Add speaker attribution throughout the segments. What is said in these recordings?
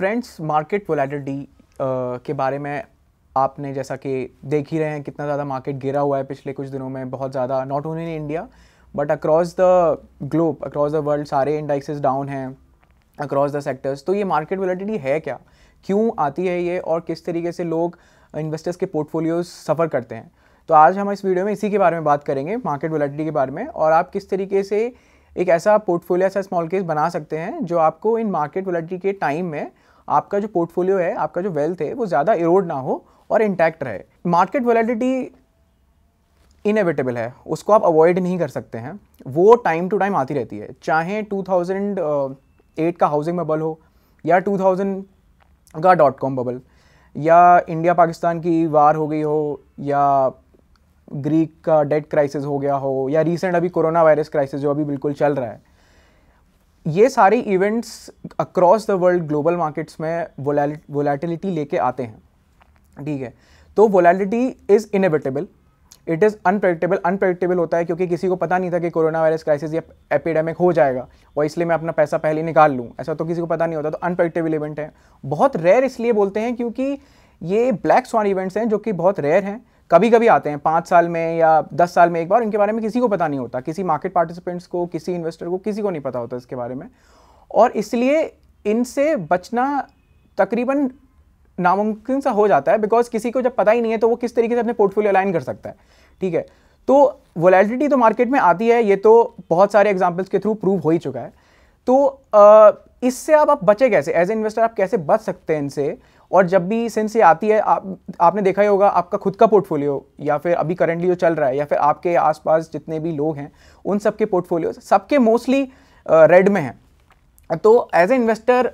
Speaker 1: friends market volatility के बारे में आपने जैसा कि देख ही रहे हैं कितना ज़्यादा मार्केट गिरा हुआ है पिछले कुछ दिनों में बहुत ज़्यादा not only in India but across the globe across the world सारे इंडेक्सेस डाउन हैं अक्रॉस द सेक्टर्स तो ये मार्केट वोलेटिलिटी है क्या क्यों आती है ये और किस तरीके से लोग इन्वेस्टर्स के पोर्टफोलियोज सफ़र करते हैं तो आज हम इस वीडियो में इसी के बारे में बात करेंगे मार्केट वोलेटिलिटी के बारे में और आप किस तरीके से एक ऐसा पोर्टफोलियो ऐसा स्मॉल केस बना सकते हैं जो आपको इन मार्केट वोलेटिलिटी के टाइम में आपका जो पोर्टफोलियो है आपका जो वेल्थ है वो ज़्यादा इरोड ना हो और इंटैक्ट रहे मार्केट वैलिडिटी इनएविटेबल है उसको आप अवॉइड नहीं कर सकते हैं वो टाइम टू टाइम आती रहती है चाहे 2008 का हाउसिंग बबल हो या 2000 का डॉट कॉम बबल या इंडिया पाकिस्तान की वार हो गई हो या ग्रीक का डेट क्राइसिस हो गया हो या रिसेंट अभी कोरोना वायरस क्राइसिस जो अभी बिल्कुल चल रहा है ये सारे events across the world global markets में वोलेटिलिटी लेके आते हैं ठीक है तो volatility is inevitable it is unpredictable unpredictable होता है क्योंकि किसी को पता नहीं था कि कोरोना वायरस क्राइसिस या एपिडेमिक हो जाएगा और इसलिए मैं अपना पैसा पहले निकाल लूँ ऐसा तो किसी को पता नहीं होता तो अनप्रडिक्टेबल इवेंट है बहुत रेयर इसलिए बोलते हैं क्योंकि ये ब्लैक स्वान इवेंट्स हैं जो कि बहुत रेयर हैं कभी कभी आते हैं पाँच साल में या दस साल में एक बार इनके बारे में किसी को पता नहीं होता किसी मार्केट पार्टिसिपेंट्स को किसी इन्वेस्टर को किसी को नहीं पता होता इसके बारे में और इसलिए इनसे बचना तकरीबन नामुमकिन सा हो जाता है बिकॉज किसी को जब पता ही नहीं है तो वो किस तरीके से अपने पोर्टफोलियो अलाइन कर सकता है ठीक है तो वोलेटिलिटी तो मार्केट में आती है ये तो बहुत सारे एग्जाम्पल्स के थ्रू प्रूव हो ही चुका है तो इससे आप आप बचे कैसे एज ए इन्वेस्टर आप कैसे बच सकते हैं इनसे और जब भी सिंस ये आती है आप आपने देखा ही होगा आपका खुद का पोर्टफोलियो या फिर अभी करेंटली जो चल रहा है या फिर आपके आसपास जितने भी लोग हैं उन सबके पोर्टफोलियो सबके मोस्टली रेड में हैं तो एज ए इन्वेस्टर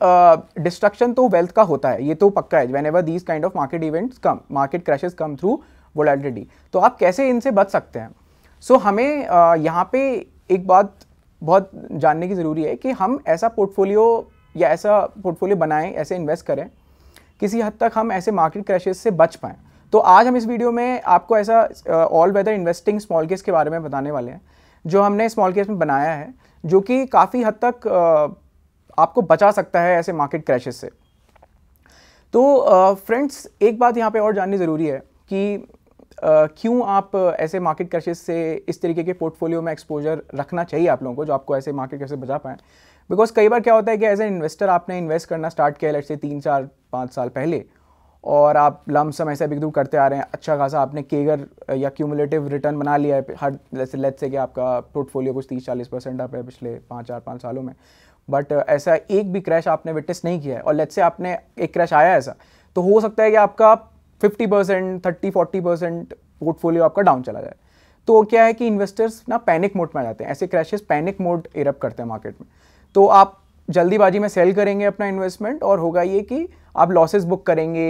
Speaker 1: डिस्ट्रक्शन तो वेल्थ का होता है ये तो पक्का है whenever these kind of market events come market crashes come through volatility तो आप कैसे इनसे बच सकते हैं सो so, हमें uh, यहाँ पे एक बात बहुत जानने की ज़रूरी है कि हम ऐसा पोर्टफोलियो या ऐसा पोर्टफोलियो बनाएं ऐसे इन्वेस्ट करें किसी हद तक हम ऐसे मार्केट क्रैशेज से बच पाएँ तो आज हम इस वीडियो में आपको ऐसा all weather investing small case के बारे में बताने वाले हैं जो हमने स्मॉल केस में बनाया है जो कि काफ़ी हद तक आपको बचा सकता है ऐसे मार्केट क्रैशेज से तो फ्रेंड्स एक बात यहाँ पे और जाननी ज़रूरी है कि क्यों आप ऐसे मार्केट क्रैशेज से इस तरीके के पोर्टफोलियो में एक्सपोजर रखना चाहिए आप लोगों को जो आपको ऐसे मार्केट क्रैश से बचा पाएँ बिकॉज कई बार क्या होता है कि एज ए इन्वेस्टर आपने इन्वेस्ट करना स्टार्ट किया लेट से तीन चार पाँच साल पहले और आप लम सम ऐसा दूर करते आ रहे हैं अच्छा खासा आपने केगर या क्यूमुलेटिव रिटर्न बना लिया है हर जैसे लेट से कि आपका पोर्टफोलियो कुछ तीस चालीस परसेंट आप है पिछले पाँच चार पाँच सालों में बट ऐसा एक भी क्रैश आपने विटनेस नहीं किया है और लेट से आपने एक क्रैश आया ऐसा तो हो सकता है कि आपका fifty percent thirty forty percent portfolio आपका डाउन चला जाए तो क्या है कि इन्वेस्टर्स ना पैनिक मोड में आ जाते हैं ऐसे क्रैशेस पैनिक मोड इरप करते हैं मार्केट में तो आप जल्दीबाजी में सेल करेंगे अपना इन्वेस्टमेंट और होगा ये कि आप लॉसेस बुक करेंगे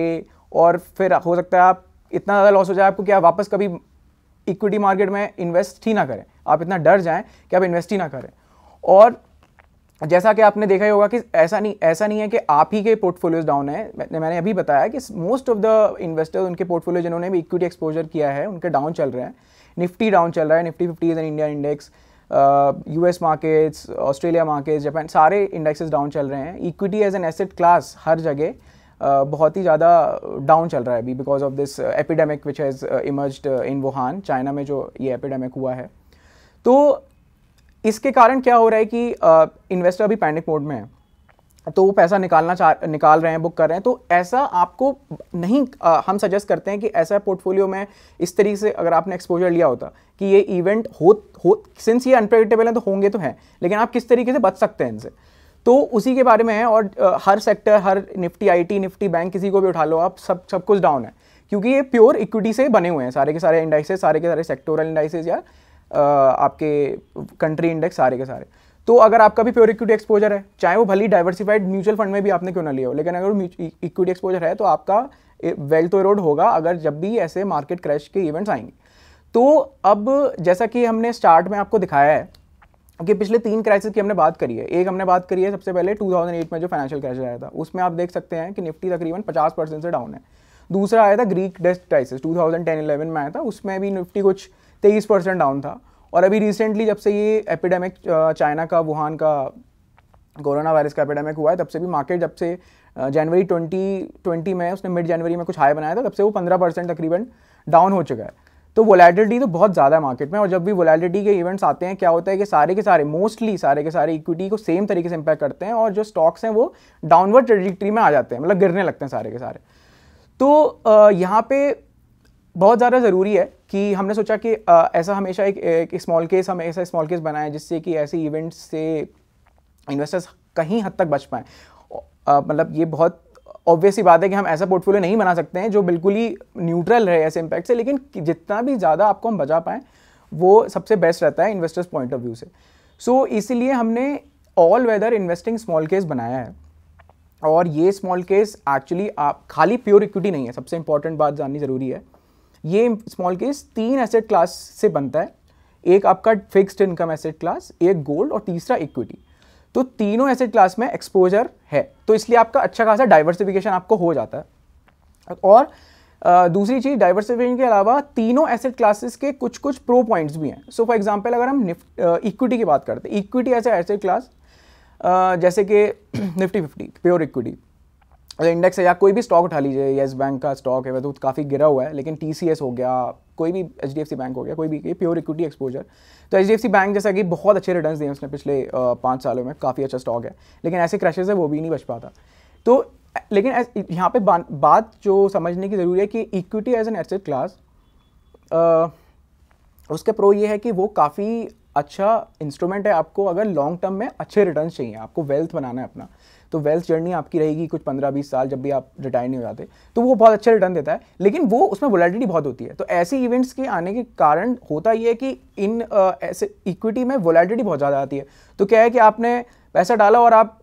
Speaker 1: और फिर हो सकता है आप इतना ज़्यादा लॉस हो जाए आपको कि आप वापस कभी इक्विटी मार्केट में इन्वेस्ट ही ना करें आप इतना डर जाएं कि आप इन्वेस्ट ही ना करें और जैसा कि आपने देखा ही होगा कि ऐसा नहीं ऐसा नहीं है कि आप ही के पोर्टफोलियोज डाउन है मैंने अभी बताया कि मोस्ट ऑफ द इन्वेस्टर्स उनके पोर्टफोलियो जिन्होंने भी इक्विटी एक्सपोजर किया है उनके डाउन चल रहे हैं निफ्टी डाउन चल रहा है Nifty fifty is an India index U S markets Australia markets Japan सारे इंडेक्सेस डाउन चल रहे हैं equity as an asset class हर जगह बहुत ही ज़्यादा डाउन चल रहा है अभी because of this epidemic which has emerge in Wuhan China में जो ये एपिडेमिक हुआ है तो इसके कारण क्या हो रहा है कि इन्वेस्टर अभी पैनिक मोड में है तो वो पैसा निकालना चाह निकाल रहे हैं बुक कर रहे हैं तो ऐसा आपको नहीं आ, हम सजेस्ट करते हैं कि ऐसा पोर्टफोलियो में इस तरीके से अगर आपने एक्सपोजर लिया होता कि ये इवेंट हो हो सिंस ये अनप्रडिक्टेबल है तो होंगे तो हैं लेकिन आप किस तरीके से बच सकते हैं इनसे तो उसी के बारे में है और हर सेक्टर हर निफ्टी आईटी निफ्टी बैंक किसी को भी उठा लो आप सब सब कुछ डाउन है क्योंकि ये प्योर इक्विटी से बने हुए हैं सारे के सारे इंडाइसेस सारे के सारे सेक्टोरल इंडाइसेस या आपके कंट्री इंडेक्स सारे के सारे तो अगर आपका भी प्योर इक्विटी एक्सपोजर है चाहे वो भली डाइवर्सिफाइड म्यूचुअल फंड में भी आपने क्यों ना लिया हो लेकिन अगर इक्विटी एक्सपोजर e-, है तो आपका वेल्थ तो रोड होगा अगर जब भी ऐसे मार्केट क्रैश के इवेंट्स आएंगे तो अब जैसा कि हमने स्टार्ट में आपको दिखाया है कि पिछले तीन क्राइसिस की हमने बात करी है एक हमने बात करी है सबसे पहले 2008 में जो फाइनेंशियल क्राइसिस आया था उसमें आप देख सकते हैं कि निफ्टी तकरीबन 50 परसेंट से डाउन है दूसरा आया था ग्रीक डेस्ट क्राइसिस 2010-11 में आया था उसमें भी निफ्टी कुछ 23 परसेंट डाउन था और अभी रिसेंटली जब से ये एपिडेमिक चाइना का वुहान का कोरोना वायरस का एपिडेमिक हुआ है तब से भी मार्केट जब से जनवरी ट्वेंटी में उसने मिड जनवरी में कुछ हाई बनाया था तब से वो पंद्रह तकरीबन डाउन हो चुका है तो वोलेटिलिटी तो बहुत ज़्यादा है मार्केट में और जब भी वोलेटिलिटी के इवेंट्स आते हैं क्या होता है कि सारे के सारे मोस्टली सारे के सारे इक्विटी को सेम तरीके से इम्पैक्ट करते हैं और जो स्टॉक्स हैं वो डाउनवर्ड ट्रेडिक्ट्री में आ जाते हैं मतलब गिरने लगते हैं सारे के सारे तो यहाँ पे बहुत ज़्यादा ज़रूरी है कि हमने सोचा कि आ, ऐसा हमेशा एक, एक स्मॉल केस हम ऐसा स्मॉल केस बनाएं जिससे कि ऐसे इवेंट्स से इन्वेस्टर्स कहीं हद तक बच पाएँ मतलब ये बहुत ऑब्वियसली बात है कि हम ऐसा पोर्टफोलियो नहीं बना सकते हैं जो बिल्कुल ही न्यूट्रल रहे ऐसे इम्पैक्ट से लेकिन जितना भी ज़्यादा आपको हम बचा पाएँ वो सबसे बेस्ट रहता है इन्वेस्टर्स पॉइंट ऑफ व्यू से सो so, इसीलिए हमने all weather investing small smallcase बनाया है और ये स्मॉल केस एक्चुअली आप खाली प्योर इक्विटी नहीं है सबसे इंपॉर्टेंट बात जाननी ज़रूरी है ये स्मॉल केस तीन एसेट क्लास से बनता है एक आपका फिक्स्ड इनकम एसेट क्लास एक गोल्ड और तीसरा इक्विटी तो तीनों एसेट क्लास में एक्सपोजर है तो इसलिए आपका अच्छा खासा डाइवर्सिफिकेशन आपको हो जाता है और दूसरी चीज़ डाइवर्सिफिकेशन के अलावा तीनों एसेट क्लासेस के कुछ कुछ प्रो पॉइंट्स भी हैं सो फॉर एग्जांपल अगर हम निफ्ट इक्विटी की बात करते हैं इक्विटी एज एसेट क्लास जैसे कि निफ्टी फिफ्टी प्योर इक्विटी अगर इंडेक्स है या कोई भी स्टॉक उठा लीजिए येस बैंक का स्टॉक है वह तो काफ़ी गिरा हुआ है लेकिन टी हो गया कोई भी एच बैंक हो गया कोई भी प्योर इक्विटी एक्सपोजर तो एच बैंक जैसा कि बहुत अच्छे रिटर्न दिए उसने पिछले पाँच सालों में काफ़ी अच्छा स्टॉक है लेकिन ऐसे क्रैशेज है वो भी नहीं बच पाता तो लेकिन यहाँ पे बा, बात जो समझने की ज़रूरी है कि equity as an asset class उसके प्रो ये है कि वो काफ़ी अच्छा इंस्ट्रूमेंट है आपको अगर लॉन्ग टर्म में अच्छे रिटर्न चाहिए आपको वेल्थ बनाना है अपना तो वेल्थ जर्नी आपकी रहेगी कुछ पंद्रह बीस साल जब भी आप रिटायर नहीं हो जाते तो वो बहुत अच्छा रिटर्न देता है लेकिन वो उसमें वोलेटिलिटी बहुत होती है तो ऐसे इवेंट्स के आने के कारण होता ये है कि इन ऐसे इक्विटी में वोलेटिलिटी बहुत ज़्यादा आती है तो क्या है कि आपने पैसा डाला और आप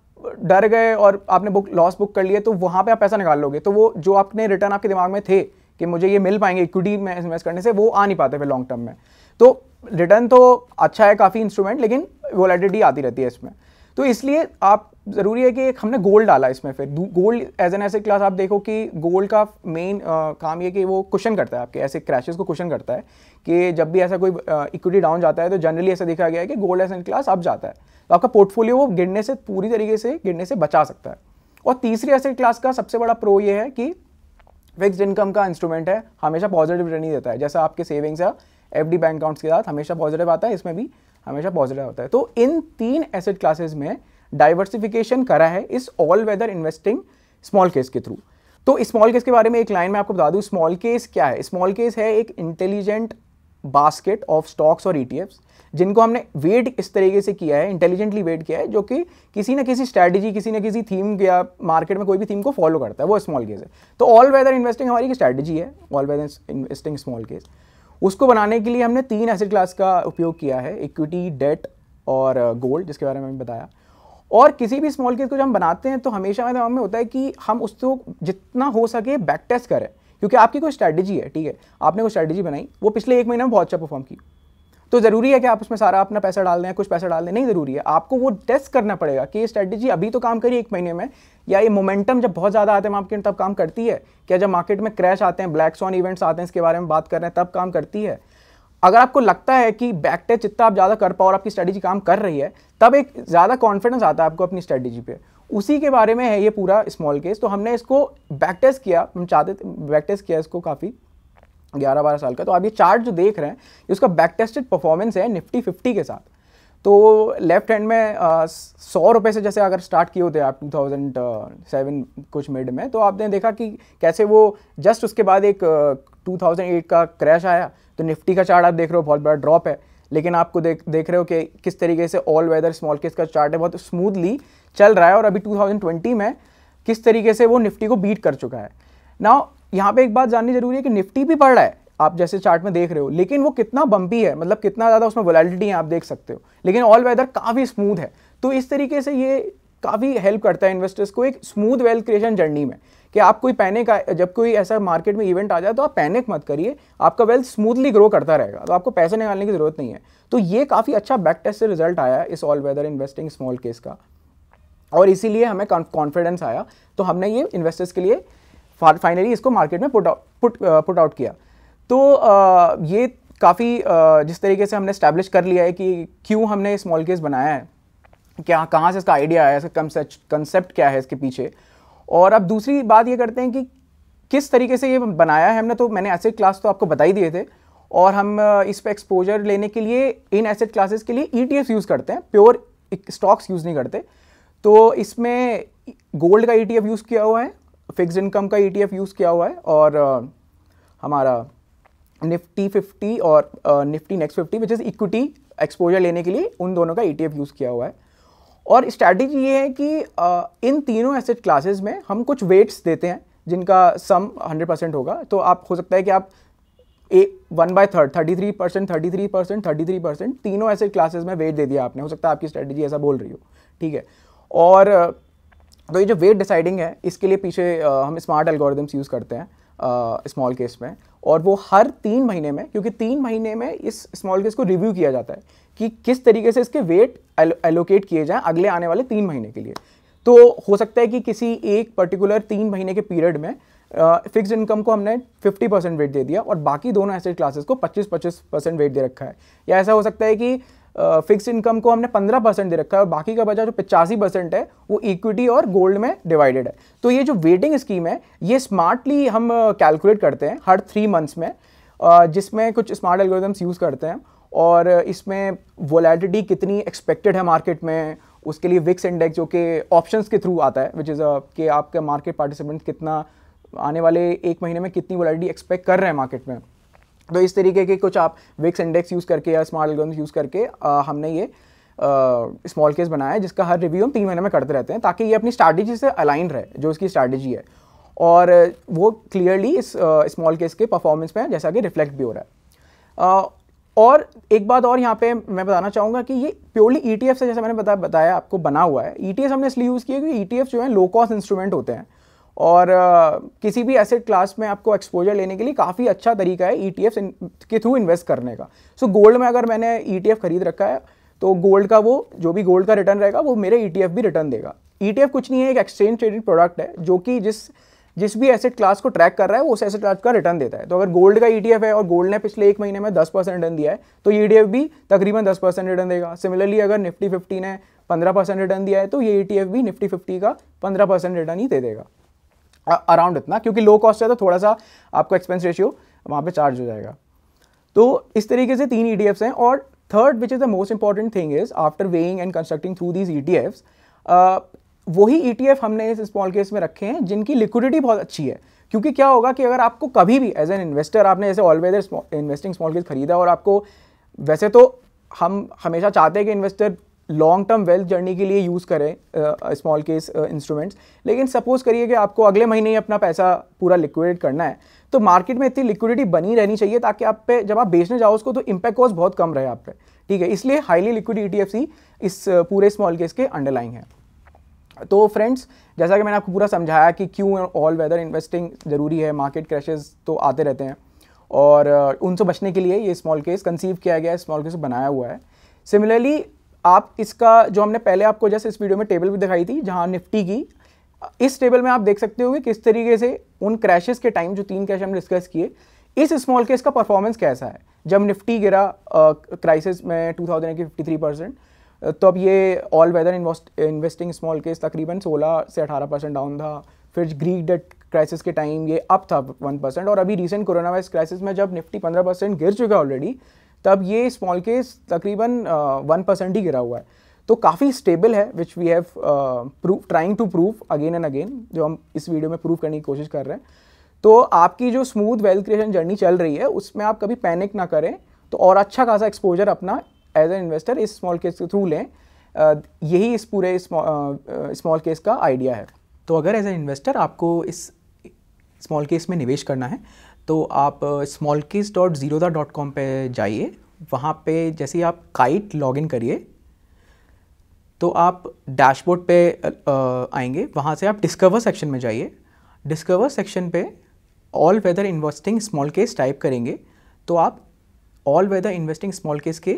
Speaker 1: डर गए और आपने बुक लॉस बुक कर लिए तो वहाँ पर आप पैसा निकाल लोगे तो वो जो आपने रिटर्न आपके दिमाग में थे कि मुझे ये मिल पाएंगे इक्विटी में इन्वेस्ट करने से वो आ नहीं पाते फिर लॉन्ग टर्म में तो रिटर्न तो अच्छा है काफ़ी इंस्ट्रूमेंट लेकिन वोलेटिलिटी आती रहती है इसमें तो इसलिए आप ज़रूरी है कि एक हमने गोल्ड डाला इसमें फिर gold as an asset class आप देखो कि गोल्ड का मेन काम ये कि वो क्वेश्चन करता है आपके ऐसे क्रैशेस को क्वेश्चन करता है कि जब भी ऐसा कोई इक्विटी डाउन जाता है तो जनरली ऐसा देखा गया है कि गोल्ड एज एन क्लास अब जाता है तो आपका पोर्टफोलियो वो गिरने से पूरी तरीके से गिरने से बचा सकता है और तीसरी एसेट क्लास का सबसे बड़ा प्रो ये है कि फिक्स इनकम का इंस्ट्रूमेंट है हमेशा पॉजिटिव रिटर्न ही देता है जैसा आपके सेविंग्स या एफ बैंक अकाउंट्स के साथ हमेशा पॉजिटिव आता है इसमें भी हमेशा पॉजिटिव होता है तो इन तीन एसेट क्लासेज में डाइवर्सिफिकेशन करा है इस all weather investing small case के थ्रू तो स्मॉल केस के बारे में एक लाइन में आपको बता दूँ स्मॉल केस क्या है स्मॉल केस है एक इंटेलिजेंट बास्केट ऑफ स्टॉक्स और ई e जिनको हमने वेट इस तरीके से किया है इंटेलिजेंटली वेट किया है जो कि किसी ना किसी स्ट्रैटेजी किसी ना किसी थीम या मार्केट में कोई भी थीम को फॉलो करता है वो स्मॉल केस है तो ऑल वेदर इन्वेस्टिंग हमारी एक स्ट्रैटेजी है all weather investing small smallcase उसको बनाने के लिए हमने तीन एसेट क्लास का उपयोग किया है इक्विटी डेट और गोल्ड uh, जिसके बारे में हमने बताया और किसी भी स्मॉल केस को जब हम बनाते हैं तो हमेशा हमारे दिमाग में होता है कि हम उसको जितना हो सके बैक टेस्ट करें क्योंकि आपकी कोई स्ट्रैटेजी है ठीक है आपने कोई स्ट्रैटेजी बनाई वो पिछले एक महीने में बहुत अच्छा परफॉर्म की तो ज़रूरी है कि आप उसमें सारा अपना पैसा डाल दें कुछ पैसा डाल दें नहीं ज़रूरी है आपको वो टेस्ट करना पड़ेगा कि ये स्ट्रेटेजी अभी तो काम करी एक महीने में या ये मोमेंटम जब बहुत ज़्यादा आते हैं आपके तब काम करती है क्या जब मार्केट में क्रैश आते हैं ब्लैक सॉन इवेंट्स आते हैं इसके बारे में बात कर रहे हैं तब काम करती है अगर आपको लगता है कि बैक टेस्ट जितना आप ज़्यादा कर पाओ और आपकी स्ट्रेटेजी काम कर रही है तब एक ज़्यादा कॉन्फिडेंस आता है आपको अपनी स्ट्रेटेजी पे उसी के बारे में है ये पूरा स्मॉल केस तो हमने इसको बैक टेस्ट किया हम चाहते बैक टेस्ट किया इसको काफ़ी ग्यारह बारह साल का तो आप ये चार्ट जो देख रहे हैं ये उसका बैक टेस्टेड परफॉर्मेंस है निफ्टी फिफ्टी के साथ तो लेफ्ट हैंड में सौ रुपये से जैसे अगर स्टार्ट किए होते आप सेवन कुछ मिड में तो आपने देखा कि कैसे वो जस्ट उसके बाद एक एट का क्रैश आया तो निफ्टी का चार्ट आप देख रहे हो बहुत बड़ा ड्रॉप है लेकिन आपको देख देख रहे हो कि किस तरीके से ऑल वेदर स्मॉल केस का चार्ट है बहुत स्मूथली चल रहा है और अभी 2020 में किस तरीके से वो निफ्टी को बीट कर चुका है नाउ यहाँ पे एक बात जाननी जरूरी है कि निफ्टी भी बढ़ रहा है आप जैसे चार्ट में देख रहे हो लेकिन वो कितना बम्पी है मतलब कितना ज़्यादा उसमें वोलैलिटी है आप देख सकते हो लेकिन ऑल वेदर काफ़ी स्मूथ है तो इस तरीके से ये काफ़ी हेल्प करता है इन्वेस्टर्स को एक स्मूथ वेल्थ क्रिएशन जर्नी में कि आप कोई पैनिक जब कोई ऐसा मार्केट में इवेंट आ जाए तो आप पैनिक मत करिए आपका वेल्थ स्मूथली ग्रो करता रहेगा तो आपको पैसे निकालने की ज़रूरत नहीं है तो ये काफ़ी अच्छा बैक टेस्ट से रिजल्ट आया है इस all weather investing small smallcase का और इसीलिए हमें कॉन्फिडेंस आया तो हमने ये इन्वेस्टर्स के लिए फाइनली इसको मार्केट में पुट पुट पुट आउट किया तो आ, uh, ये काफ़ी uh, जिस तरीके से हमने इस्टेब्लिश कर लिया है कि क्यों हमने स्मॉल केस बनाया है क्या कहाँ से इसका आइडिया आया इसका कंसेप्ट क्या है इसके पीछे और अब दूसरी बात ये करते हैं कि किस तरीके से ये बनाया है हमने तो मैंने ऐसे क्लास तो आपको बता ही दिए थे और हम uh, इस पर एक्सपोजर लेने के लिए इन एसेट क्लासेस के लिए ई e यूज़ करते हैं प्योर स्टॉक्स यूज़ नहीं करते तो इसमें गोल्ड का ई e यूज़ किया हुआ है फिक्स इनकम का ई e यूज़ किया हुआ है और हमारा निफ्टी फिफ्टी और Nifty next fifty which is equity exposure लेने के लिए उन दोनों का ई e यूज़ किया हुआ है और स्ट्रैटेजी ये है कि इन तीनों एसेट क्लासेस में हम कुछ वेट्स देते हैं जिनका सम 100 परसेंट होगा तो आप हो सकता है कि आप a one by third thirty three percent thirty three percent thirty three percent तीनों एसेट क्लासेस में वेट दे दिया आपने हो सकता है आपकी स्ट्रैटेजी ऐसा बोल रही हो ठीक है और तो ये जो वेट डिसाइडिंग है इसके लिए पीछे हम स्मार्ट एल्गोरिदम्स यूज़ करते हैं स्मॉल केस में और वो हर तीन महीने में क्योंकि तीन महीने में इस स्मॉल केस को रिव्यू किया जाता है कि किस तरीके से इसके वेट एलोकेट किए जाएँ अगले आने वाले तीन महीने के लिए तो हो सकता है कि किसी एक पर्टिकुलर तीन महीने के पीरियड में फिक्स uh, इनकम को हमने 50 परसेंट वेट दे दिया और बाकी दोनों एसेट क्लासेस को 25 25 परसेंट वेट दे रखा है या ऐसा हो सकता है कि फिक्स इनकम को हमने 15 परसेंट दे रखा है और बाकी का बचा जो पचासी परसेंट है वो इक्विटी और गोल्ड में डिवाइडेड है तो ये जो वेटिंग स्कीम है ये स्मार्टली हम कैलकुलेट करते हैं हर थ्री मंथ्स में uh, जिसमें कुछ स्मार्ट एल्गोरिदम्स यूज़ करते हैं और इसमें वोलेटिटी कितनी एक्सपेक्टेड है मार्केट में उसके लिए विक्स इंडेक्स जो कि ऑप्शंस के थ्रू आता है विच इज़ कि आपका मार्केट पार्टिसिपेंट कितना आने वाले एक महीने में कितनी वोलेटिटी एक्सपेक्ट कर रहे हैं मार्केट में तो इस तरीके के कुछ आप विक्स इंडेक्स यूज़ करके या स्मार्ट एल्गोम्स यूज़ करके आ, हमने ये स्मॉल केस बनाया है जिसका हर रिव्यू हम तीन महीने में करते रहते हैं ताकि ये अपनी स्ट्रैटेजी से अलाइन रहे जो इसकी स्ट्रैटेजी है और वो क्लियरली इस स्मॉल केस के परफॉर्मेंस पे जैसा कि रिफ्लेक्ट भी हो रहा है आ, और एक बात और यहाँ पे मैं बताना चाहूँगा कि ये प्योरली ई e से जैसे मैंने बता बताया आपको बना हुआ है ई e हमने इसलिए यूज़ किया क्योंकि ई e जो है लो कॉस्ट इंस्ट्रूमेंट होते हैं और uh, किसी भी एसेट क्लास में आपको एक्सपोजर लेने के लिए काफ़ी अच्छा तरीका है ई e के थ्रू इन्वेस्ट करने का सो so, गोल्ड में अगर मैंने ई e खरीद रखा है तो गोल्ड का वो जो भी गोल्ड का रिटर्न रहेगा वो मेरे ई e भी रिटर्न देगा ई कुछ नहीं है एक एक्सचेंज ट्रेडेड प्रोडक्ट है जो कि जिस जिस भी एसेट क्लास को ट्रैक कर रहा है वो उस एसेट क्लास का रिटर्न देता है तो अगर गोल्ड का ई है और गोल्ड ने पिछले एक महीने में दस परसेंट रिटर्न दिया है तो ई भी तकरीबन दस परसेंट रिटर्न देगा सिमिलरली अगर निफ्टी फिफ्टी ने पंद्रह परसेंट रिटर्न दिया है तो ये ई भी निफ्टी फिफ्टी का पंद्रह परसेंट रिटर्न ही दे देगा अराउंड इतना क्योंकि लो कॉस्ट है तो थोड़ा सा आपको एक्सपेंस रेशियो वहाँ पे चार्ज हो जाएगा तो इस तरीके से तीन ई e हैं और third which is the most important thing is after weighing and constructing through these ई वही ई e हमने इस स्मॉल केस में रखे हैं जिनकी लिक्विडिटी बहुत अच्छी है क्योंकि क्या होगा कि अगर आपको कभी भी एज एन इन्वेस्टर आपने जैसे ऑलवेदर इन्वेस्टिंग स्मॉल केस खरीदा और आपको वैसे तो हम हमेशा चाहते हैं कि investor long term wealth journey के लिए यूज़ करें स्मॉल केस इंस्ट्रूमेंट्स लेकिन सपोज़ करिए कि आपको अगले महीने ही अपना पैसा पूरा लिक्विडेट करना है तो मार्केट में इतनी लिक्विडिटी बनी रहनी चाहिए ताकि आप पे जब आप बेचने जाओ उसको तो इम्पैक्ट कॉस्ट बहुत कम रहे आप पे ठीक है इसलिए हाईली लिक्विड ई इस uh, पूरे स्मॉल केस के अंडरलाइंग है तो फ्रेंड्स जैसा कि मैंने आपको पूरा समझाया कि क्यों ऑल वेदर इन्वेस्टिंग ज़रूरी है मार्केट क्रैशेज तो आते रहते हैं और uh, उनसे बचने के लिए ये स्मॉल केस कंसीव किया गया है स्मॉल केस बनाया हुआ है सिमिलरली आप इसका जो हमने पहले आपको जैसे इस वीडियो में टेबल भी दिखाई थी जहाँ निफ्टी की इस टेबल में आप देख सकते हो कि किस तरीके से उन क्रैशेस के टाइम जो तीन क्रैश हमने डिस्कस किए इस स्मॉल केस का परफॉर्मेंस कैसा है जब निफ्टी गिरा क्राइसिस में टू थाउजेंड की फिफ्टी थ्री परसेंट तो अब ये all weather investing small smallcase तकरीबन 16 से 18 परसेंट डाउन था फिर ग्रीक डेट क्राइसिस के टाइम ये अप था 1 परसेंट और अभी रिसेंट कोरोना वायरस क्राइसिस में जब निफ्टी 15 परसेंट गिर चुका ऑलरेडी तब ये स्मॉल केस तकरीबन वन परसेंट ही गिरा हुआ है तो काफ़ी स्टेबल है which we have prove trying to prove again and again जो हम इस वीडियो में प्रूव करने की कोशिश कर रहे हैं तो आपकी जो स्मूथ वेल्थ क्रिएशन जर्नी चल रही है उसमें आप कभी पैनिक ना करें तो और अच्छा खासा एक्सपोजर अपना एज ए इन्वेस्टर इस स्मॉल केस के थ्रू लें यही इस पूरे स्मॉल केस का आइडिया है तो अगर एज ए इन्वेस्टर आपको इस स्मॉल केस में निवेश करना है तो आप स्मॉल किस डॉट जीरो डॉट कॉम पर जाइए वहाँ पे जैसे आप काइट लॉग इन करिए तो आप डैशबोर्ड पे आएंगे वहाँ से आप डिस्कवर सेक्शन में जाइए डिस्कवर सेक्शन पे all weather investing small smallcase type करेंगे तो आप all weather investing small case के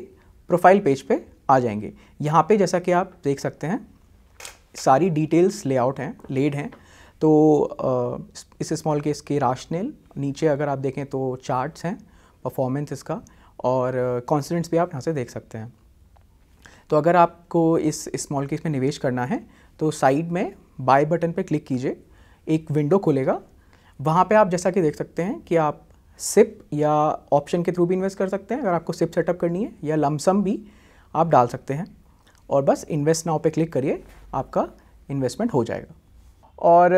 Speaker 1: प्रोफाइल पेज पे आ जाएंगे यहाँ पे जैसा कि आप देख सकते हैं सारी डिटेल्स लेआउट हैं लेड हैं तो इस स्मॉल केस के राशनल नीचे अगर आप देखें तो चार्ट्स हैं परफॉर्मेंस इसका और कॉन्सिडेंट्स uh, भी आप यहाँ से देख सकते हैं तो अगर आपको इस स्मॉल केस में निवेश करना है तो साइड में बाय बटन पर क्लिक कीजिए एक विंडो खुलेगा वहाँ पर आप जैसा कि देख सकते हैं कि आप सिप या ऑप्शन के थ्रू भी इन्वेस्ट कर सकते हैं अगर आपको सिप सेटअप करनी है या लमसम भी आप डाल सकते हैं और बस इन्वेस्ट नाव पे क्लिक करिए आपका इन्वेस्टमेंट हो जाएगा और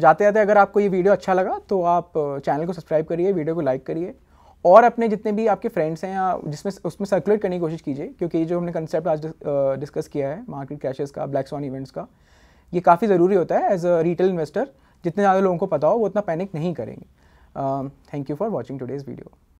Speaker 1: जाते जाते अगर आपको ये वीडियो अच्छा लगा तो आप चैनल को सब्सक्राइब करिए वीडियो को लाइक करिए और अपने जितने भी आपके फ्रेंड्स हैं या जिसमें उसमें सर्कुलेट करने की कोशिश कीजिए क्योंकि जो हमने कंसेप्ट आज डिस्कस किया है मार्केट क्रैशेस का ब्लैक सॉन इवेंट्स का ये काफ़ी ज़रूरी होता है एज अ रिटेल इन्वेस्टर जितने ज़्यादा लोगों को पता हो वो उतना पैनिक नहीं करेंगे thank you for watching today's video